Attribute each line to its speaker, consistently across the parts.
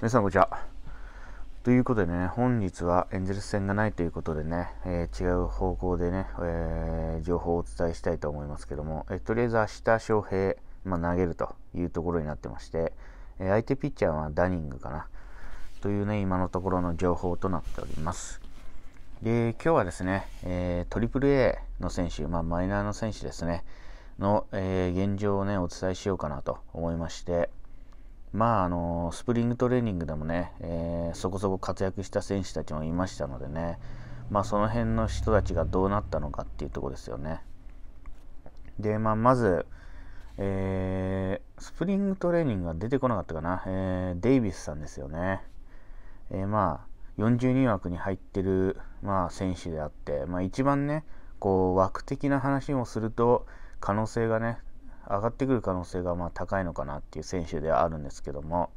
Speaker 1: 皆さんこんにちは。ということでね、本日はエンゼルス戦がないということでね、えー、違う方向でね、えー、情報をお伝えしたいと思いますけども、えー、とりあえず明日翔平、まあ、投げるというところになってまして、えー、相手ピッチャーはダニングかな、というね、今のところの情報となっております。で、今日はですね、えー、トリプル a の選手、まあ、マイナーの選手ですね、の、え現状をね、お伝えしようかなと思いまして、まああのスプリングトレーニングでもね、えー、そこそこ活躍した選手たちもいましたのでね、まあ、その辺の人たちがどうなったのかっていうとこですよね。で、まあ、まず、えー、スプリングトレーニングが出てこなかったかな、えー、デイビスさんですよね。えまあ、42枠に入ってる、まあ、選手であって、まあ、一番ねこう枠的な話をすると可能性がね上がってくる可能性がまあ高いのかなっていう選手ではあるんですけども、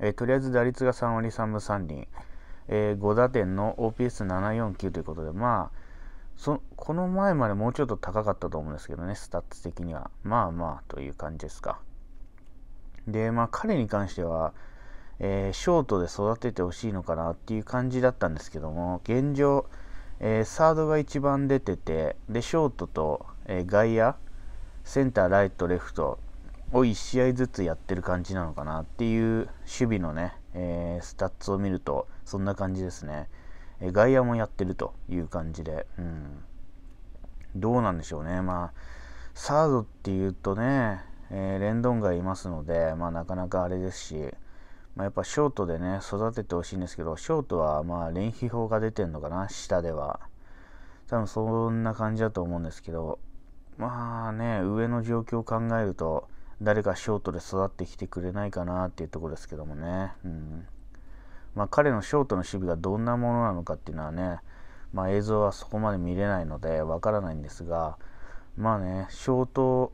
Speaker 1: えー、とりあえず打率が3割3分3厘、えー、5打点の OPS749 ということで、まあ、そこの前までもうちょっと高かったと思うんですけどね、スタッツ的には。まあまあという感じですか。で、まあ彼に関しては、えー、ショートで育ててほしいのかなっていう感じだったんですけども、現状、えー、サードが一番出てて、で、ショートと、えー、外野、センター、ライト、レフトを1試合ずつやってる感じなのかなっていう守備のね、えー、スタッツを見るとそんな感じですね。えー、外野もやってるという感じで、うん、どうなんでしょうね。まあ、サードっていうとね、えー、レンドンがいますので、まあ、なかなかあれですし、まあ、やっぱショートでね、育ててほしいんですけど、ショートはまあ練習法が出てんのかな、下では。多分そんな感じだと思うんですけど、まあね、上の状況を考えると、誰かショートで育ってきてくれないかなっていうところですけどもね。うんまあ、彼のショートの守備がどんなものなのかっていうのはね、まあ、映像はそこまで見れないのでわからないんですが、まあね、ショート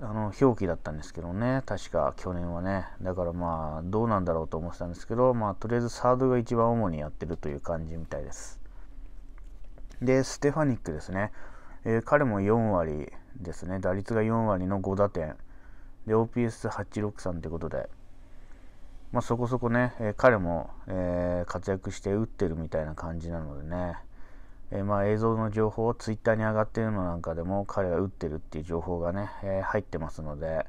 Speaker 1: あの表記だったんですけどね、確か去年はね、だからまあどうなんだろうと思ってたんですけど、まあ、とりあえずサードが一番主にやってるという感じみたいです。で、ステファニックですね。えー、彼も4割ですね、打率が4割の5打点、で、OPS863 ということで、まあ、そこそこね、えー、彼も、えー、活躍して打ってるみたいな感じなのでね、えー、まあ、映像の情報、ツイッターに上がってるのなんかでも、彼が打ってるっていう情報がね、え入ってますので、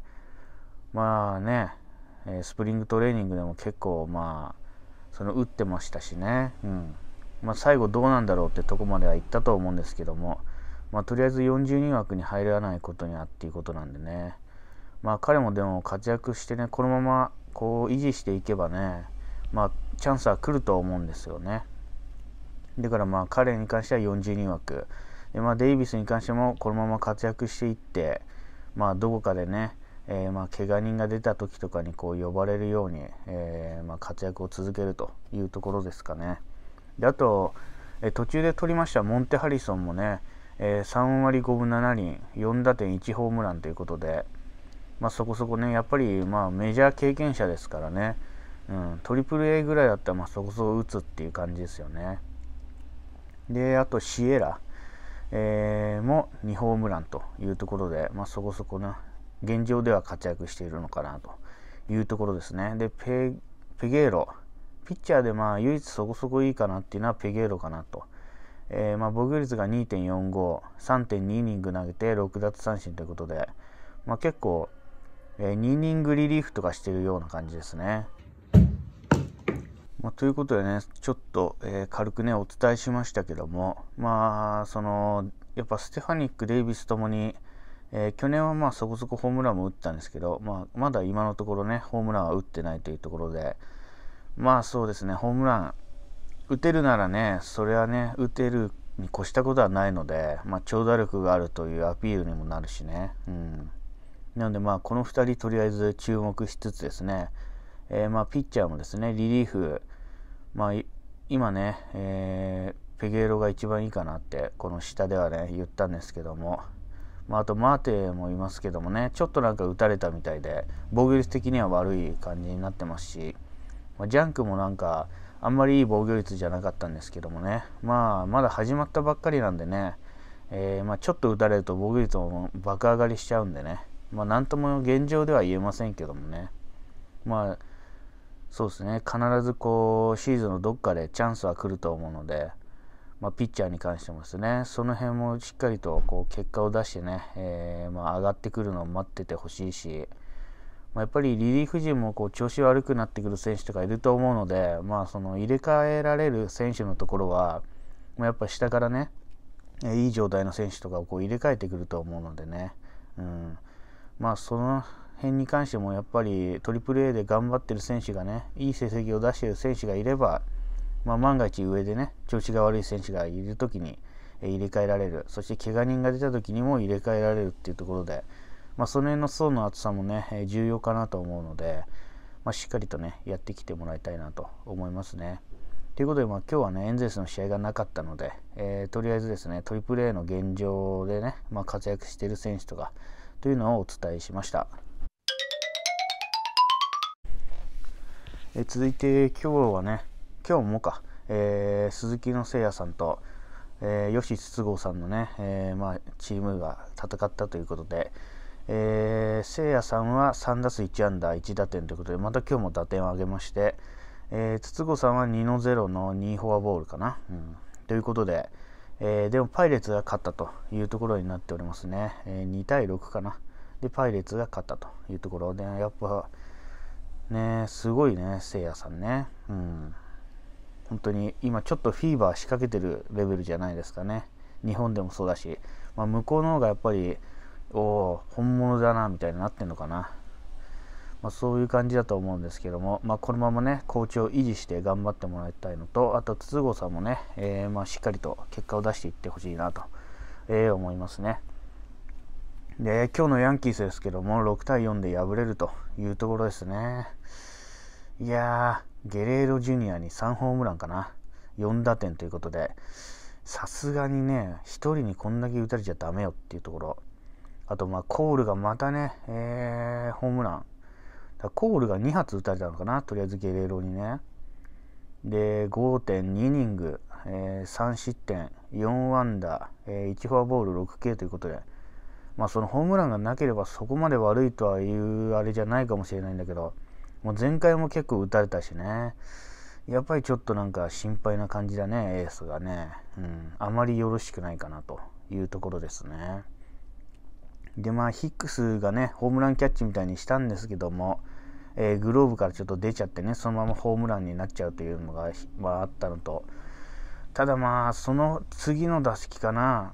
Speaker 1: まあね、えスプリングトレーニングでも結構、まあ、その打ってましたしね、うんまあ、最後どうなんだろうってとこまでは行ったと思うんですけども、まあ、とりあえず40人枠に入らないことにはっていうことなんでね、まあ、彼もでも活躍してね、このままこう維持していけばね、まあ、チャンスは来ると思うんですよね。だからまあ彼に関しては40人枠。でまあ、デイビスに関してもこのまま活躍していって、まあ、どこかでね、えー、まあ怪我人が出た時とかにこう呼ばれるように、えー、まあ活躍を続けるというところですかね。であと、えー、途中で取りましたモンテ・ハリソンもね、えー、3割5分7厘、4打点1ホームランということで、まあ、そこそこね、やっぱりまあメジャー経験者ですからね、うん、トリプル A ぐらいだったらまあそこそこ打つっていう感じですよね。で、あとシエラ、えー、も2ホームランというところで、まあ、そこそこな、現状では活躍しているのかなというところですね。で、ペペゲーロ、ピッチャーでまあ唯一そこそこいいかなっていうのはペゲーロかなと。えー、まあ、防御率が2.45、3.2イニング投げて6奪三振ということで、まあ、結構、えー、2イニングリリーフとかしてるような感じですね。まあ、ということでね、ちょっと、えー、軽くね、お伝えしましたけども、まあ、その、やっぱステファニック、デイビスともに、えー、去年はまあそこそこホームランも打ったんですけど、まあ、まだ今のところね、ホームランは打ってないというところで、まあそうですね、ホームラン、打てるならね、それはね、打てるに越したことはないので、まあ、長打力があるというアピールにもなるしね。うん、なので、まあ、この2人、とりあえず注目しつつですね、えー、まあピッチャーもですね、リリーフ、まあ、今ね、えー、ペゲーロが一番いいかなって、この下ではね、言ったんですけども、まあ、あとマーテもいますけどもね、ちょっとなんか打たれたみたいで、防御率的には悪い感じになってますし、まあ、ジャンクもなんか、あんまりいい防御率じゃなかったんですけどもね、まあ、まだ始まったばっかりなんでね、えー、まあ、ちょっと打たれると防御率も爆上がりしちゃうんでね、まあ、なんとも現状では言えませんけどもね、まあ、そうですね、必ずこう、シーズンのどっかでチャンスは来ると思うので、まあ、ピッチャーに関してもですね、その辺もしっかりとこう結果を出してね、えー、まあ、上がってくるのを待っててほしいし、まあ、やっぱりリリーフ陣もこう調子悪くなってくる選手とかいると思うので、まあ、その入れ替えられる選手のところは、まあ、やっぱ下からねいい状態の選手とかをこう入れ替えてくると思うのでね、うんまあ、その辺に関してもやっぱり a ル a で頑張ってる選手がねいい成績を出してる選手がいれば、まあ、万が一上でね調子が悪い選手がいる時に入れ替えられるそして怪我人が出た時にも入れ替えられるっていうところで。まあ、その辺の層の厚さもね、重要かなと思うので、まあ、しっかりとね、やってきてもらいたいなと思いますね。ということで、まあ、今日はね、エンゼルスの試合がなかったので、えー、とりあえずですね、トリプル a の現状でね、まあ、活躍している選手とか、というのをお伝えしました。え続いて、今日はね、今日もか、えー、鈴木の誠也さんと、えー、吉筒香さんのね、えーまあ、チームが戦ったということで、えー、せいやさんは3打数1安打1打点ということでまた今日も打点を挙げまして、えー、筒子さんは2の0の2フォアボールかな、うん、ということで、えー、でもパイレーツが勝ったというところになっておりますね、えー、2対6かなでパイレーツが勝ったというところでやっぱねすごいねせいやさんね、うん、本当に今ちょっとフィーバー仕掛けてるレベルじゃないですかね日本でもそうだし、まあ、向こうの方がやっぱりおお本物だなみたいになってんのかな、まあ、そういう感じだと思うんですけども、まあ、このままね好調を維持して頑張ってもらいたいのとあと筒香さんもね、えー、まあしっかりと結果を出していってほしいなと、えー、思いますねで今日のヤンキースですけども6対4で敗れるというところですねいやーゲレーロジュニアに3ホームランかな4打点ということでさすがにね1人にこんだけ打たれちゃだめよっていうところあと、まあ、コールがまたね、えー、ホームラン。コールが2発打たれたのかな、とりあえずゲレーロにね。で、5.2イニング、えー、3失点、4安打、えー、1フォアボール、6K ということで、まあ、そのホームランがなければそこまで悪いとは言うあれじゃないかもしれないんだけど、もう前回も結構打たれたしね、やっぱりちょっとなんか心配な感じだね、エースがね。うん、あまりよろしくないかなというところですね。で、まあ、ヒックスがね、ホームランキャッチみたいにしたんですけども、えー、グローブからちょっと出ちゃってね、そのままホームランになっちゃうというのが、まあ、あったのと、ただまあ、その次の打席かな、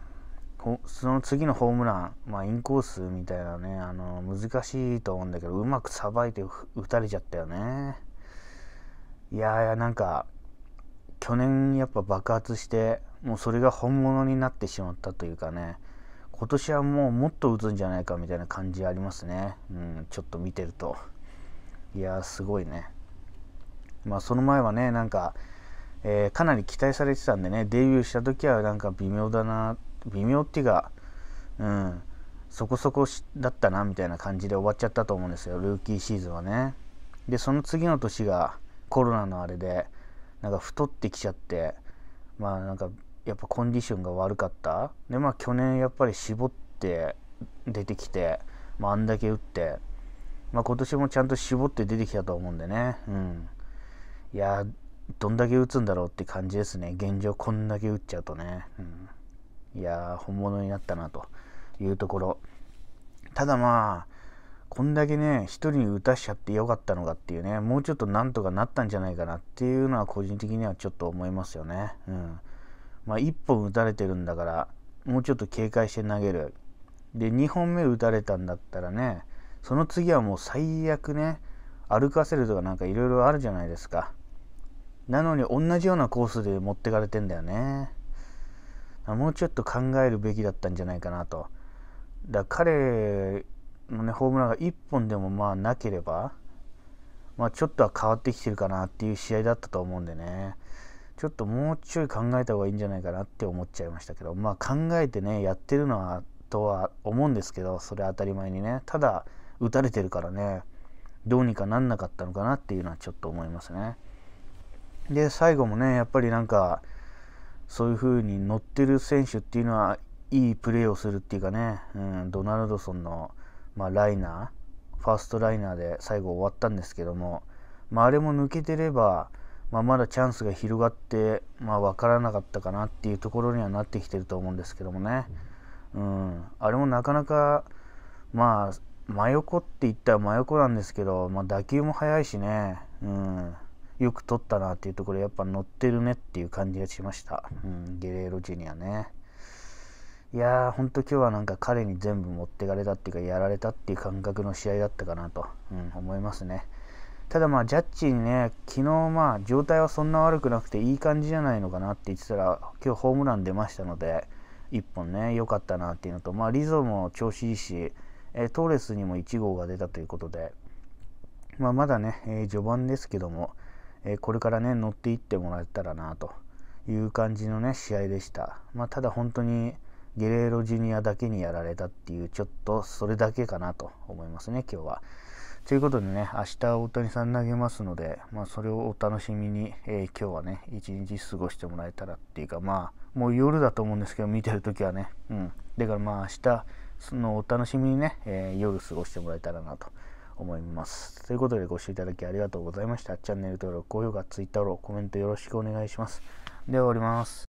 Speaker 1: その次のホームラン、まあ、インコースみたいなね、あの難しいと思うんだけど、うまくさばいて打たれちゃったよね。いやいや、なんか、去年やっぱ爆発して、もうそれが本物になってしまったというかね、今年はもうもっと打つんじゃないかみたいな感じありますね、うん、ちょっと見てると。いやすごいね。まあ、その前はね、なんか、えー、かなり期待されてたんでね、デビューした時はなんか微妙だな、微妙っていうか、うん、そこそこだったなみたいな感じで終わっちゃったと思うんですよ、ルーキーシーズンはね。で、その次の年がコロナのあれで、なんか太ってきちゃって、まあなんかやっぱコンディションが悪かったでまあ去年やっぱり絞って出てきて、まあ、あんだけ打って、まあ、今年もちゃんと絞って出てきたと思うんでね、うん、いやどんだけ打つんだろうって感じですね現状こんだけ打っちゃうとね、うん、いや本物になったなというところただまあこんだけね1人に打たしちゃってよかったのかっていうねもうちょっとなんとかなったんじゃないかなっていうのは個人的にはちょっと思いますよねうんまあ、1本打たれてるんだからもうちょっと警戒して投げるで2本目打たれたんだったらねその次はもう最悪ね歩かせるとかなんかいろいろあるじゃないですかなのに同じようなコースで持ってかれてんだよねもうちょっと考えるべきだったんじゃないかなとだ彼のねホームランが1本でもまあなければまあ、ちょっとは変わってきてるかなっていう試合だったと思うんでねちょっともうちょい考えた方がいいんじゃないかなって思っちゃいましたけど、まあ考えてね、やってるのはとは思うんですけど、それ当たり前にね、ただ打たれてるからね、どうにかなんなかったのかなっていうのはちょっと思いますね。で、最後もね、やっぱりなんか、そういう風に乗ってる選手っていうのは、いいプレーをするっていうかね、うん、ドナルドソンの、まあ、ライナー、ファーストライナーで最後終わったんですけども、まあ、あれも抜けてれば、まあ、まだチャンスが広がって、まあ、分からなかったかなっていうところにはなってきてると思うんですけどもね、うん、あれもなかなか、まあ、真横って言ったら真横なんですけど、まあ、打球も速いしね、うん、よく取ったなっていうところやっぱ乗ってるねっていう感じがしました、うん、ゲレーロジュニアね。いやー、ほんと今日はなんか彼に全部持ってかれたっていうか、やられたっていう感覚の試合だったかなと、うん、思いますね。ただまあ、ジャッジにね、昨日まあ、状態はそんな悪くなくていい感じじゃないのかなって言ってたら、今日ホームラン出ましたので、1本ね、良かったなっていうのと、まあ、リゾも調子いいし、えトーレスにも1号が出たということで、まあ、まだね、えー、序盤ですけども、えー、これからね、乗っていってもらえたらなという感じのね、試合でした。まあ、ただ本当に、ゲレーロジュニアだけにやられたっていう、ちょっとそれだけかなと思いますね、今日は。ということでね、明日大谷さん投げますので、まあ、それをお楽しみに、えー、今日はね、一日過ごしてもらえたらっていうか、まあ、もう夜だと思うんですけど、見てるときはね、うん。だからまあ、明日、そのお楽しみにね、えー、夜過ごしてもらえたらなと思います。ということで、ご視聴いただきありがとうございました。チャンネル登録、高評価、Twitter ロー、コメントよろしくお願いします。では終わります。